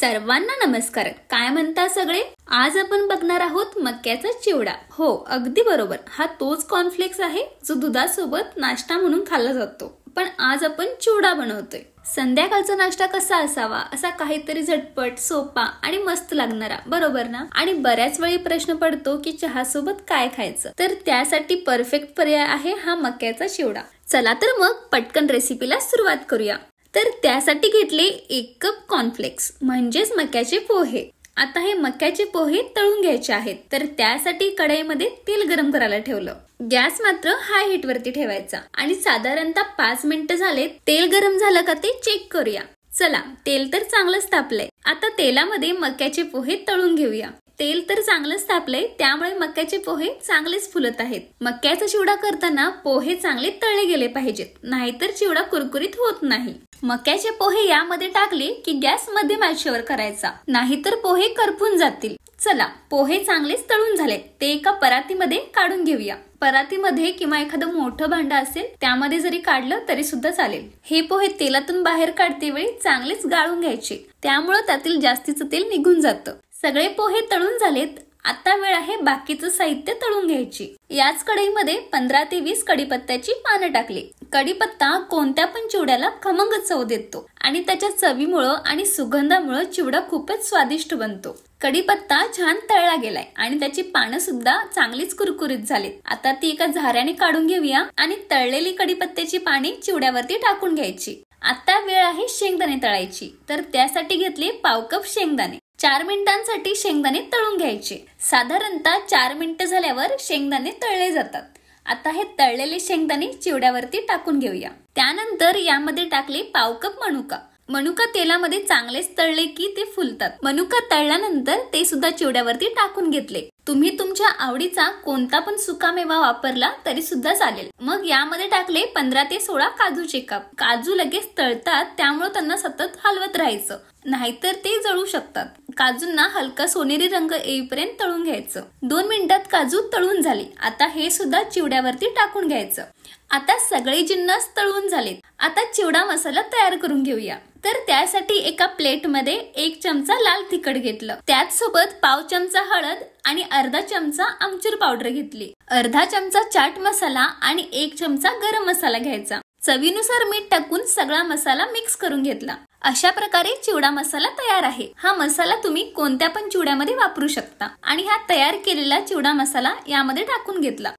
सर्वांना नमस्कार काय म्हणता सगळे आज आपण बघणार आहोत मक्याचा चिवडा हो अगदी बरोबर हा तोच कॉर्नफ्लेक्स आहे जो दुधासोबत नाश्ता म्हणून खाल्ला जातो पण आज आपण चिवडा बनवतोय संध्याकाळचा नाश्ता कसा असावा असा काहीतरी झटपट सोपा आणि मस्त लागणारा बरोबर ना आणि बऱ्याच वेळी प्रश्न पडतो की चहा सोबत काय खायचं तर त्यासाठी परफेक्ट पर्याय आहे हा मक्याचा चिवडा चला तर मग पटकन रेसिपीला सुरुवात करूया तर त्यासाठी घेतले एक कप कॉर्नफ्लेक्स म्हणजेच मक्याचे पोहे आता हे मक्याचे पोहे तळून घ्यायचे आहेत तर त्यासाठी कढईमध्ये तेल गरम करायला ठेवलं गॅस मात्र हाय हीट वरती ठेवायचा आणि साधारणतः पाच मिनिटं झाले तेल गरम झालं का ते चेक करूया चला तेल तर चांगलंच तापलंय आता तेलामध्ये मक्याचे पोहे तळून घेऊया तेल तर चांगलंच तापले त्यामुळे मक्याचे पोहे चांगलेच फुलत आहेत मक्याचा चिवडा करताना पोहे चांगले तळले गेले पाहिजेत नाहीतर चिवडा कुरकुरीत होत नाही मक्याचे पोहे यामध्ये टाकले की गॅस मध्यम आचेवर करायचा नाहीतर पोहे करपून जातील चला पोहे चांगलेच तळून झाले ते एका परातीमध्ये काढून घेऊया परातीमध्ये किंवा एखादं मोठं भांड असेल त्यामध्ये जरी काढलं तरी सुद्धा चालेल हे पोहे तेलातून बाहेर काढते वेळी चांगलेच गाळून घ्यायचे त्यामुळे त्यातील जास्तीचं तेल निघून जातं सगळे पोहे तळून झालेत आता वेळ आहे बाकीचं साहित्य तळून घ्यायची याच कढईमध्ये पंधरा ते वीस कडीपत्त्याची पानं टाकली कडीपत्ता कोणत्या पण चिवड्याला खमंग चव देतो आणि त्याच्या चवीमुळं आणि सुगंधामुळं चिवडा खूपच स्वादिष्ट बनतो कडीपत्ता छान तळला गेलाय आणि त्याची पानं सुद्धा चांगलीच कुरकुरीत झालीत आता ती एका झाऱ्याने काढून घेऊया आणि तळलेली कडीपत्त्याची पाने चिवड्यावरती टाकून घ्यायची आता वेळ आहे शेंगदाणे तळायची तर त्यासाठी घेतले पाव कप शेंगदाणे चार मिनिटांसाठी शेंगदाणे तळून घ्यायचे साधारणतः चार मिनिटं झाल्यावर शेंगदाणे तळले जातात आता हे तळलेले शेंगदाणे चिवड्यावरती टाकून घेऊया त्यानंतर यामध्ये टाकले पाव कप मनुका मनुका तेलामध्ये चांगलेच तळले की ते फुलतात मनुका तळल्यानंतर ते सुद्धा चिवड्यावरती टाकून घेतले तुम्ही तुमच्या आवडीचा कोणता पण सुकामेवा वापरला तरी सुद्धा चालेल मग यामध्ये टाकले पंधरा ते सोळा काजूचे कप काजू लगेच तळतात त्यामुळे त्यांना सतत हलवत राहायचं नाहीतर ते जळू शकतात काजूंना हलका सोनेरी रंग येईपर्यंत तळून घ्यायचं दोन मिनिटात काजू तळून झाले आता हे सुद्धा चिवड्यावरती टाकून घ्यायचं आता सगळे जिन्नस तळून झालेत आता चिवडा मसाला तयार करून घेऊया तर त्यासाठी एका प्लेट मध्ये एक चमचा लाल तिखट घेतलं त्याच सोबत पाव चमचा हळद आणि अर्धा चमचा आमचूर पावडर घेतली अर्धा चमचा चाट मसाला आणि एक चमचा गरम मसाला घ्यायचा चवीनुसार मीठ टाकून सगळा मसाला मिक्स करून घेतला अशा प्रकारे चिवडा मसाला तयार आहे हा मसाला तुम्ही कोणत्या पण चिवड्यामध्ये वापरू शकता आणि हा तयार केलेला चिवडा मसाला यामध्ये टाकून घेतला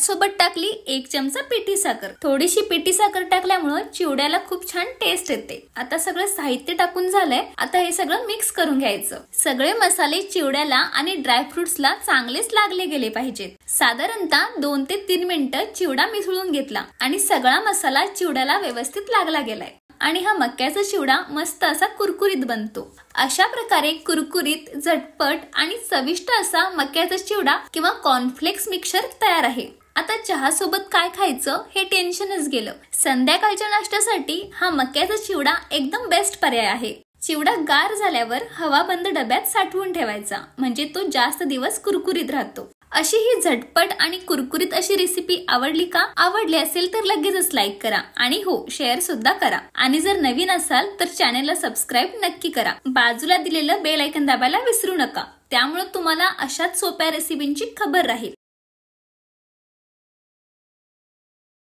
सोबत टाकली एक चमचा पिठी साखर थोडीशी पिठी साखर टाकल्यामुळं चिवड्याला खूप छान टेस्ट येते आता सगळं साहित्य टाकून झालंय आता हे सगळं मिक्स करून घ्यायचं सगळे मसाले चिवड्याला आणि ड्रायफ्रुट्सला चांगलेच लागले गेले पाहिजेत साधारणतः दोन ते तीन मिनिटं चिवडा मिसळून घेतला आणि सगळा मसाला चिवड्याला व्यवस्थित लागला गेलाय आणि हा मक्याचा चिवडा मस्त असा कुरकुरीत बनतो अशा प्रकारे कुरकुरीत झटपट आणि चविष्ट असा मक्याचा चिवडा किंवा कॉर्नफ्लेक्स मिक्सर तयार आहे आता चहा सोबत काय खायचं हे टेन्शनच गेलं संध्याकाळच्या नाश्त्यासाठी हा मक्याचा चिवडा एकदम बेस्ट पर्याय आहे चिवडा गार झाल्यावर हवा बंद डब्यात साठवून ठेवायचा म्हणजे तो जास्त दिवस कुरकुरीत राहतो अशी ही झटपट आणि कुरकुरीत अशी रेसिपी आवडली का आवडली असेल तर लगेचच लाईक करा आणि हो शेअर सुद्धा करा आणि जर नवीन असाल तर चॅनेलला सबस्क्राईब नक्की करा बाजूला दिलेलं बेल आयकन दाबायला विसरू नका त्यामुळे तुम्हाला अशाच सोप्या रेसिपींची खबर राहील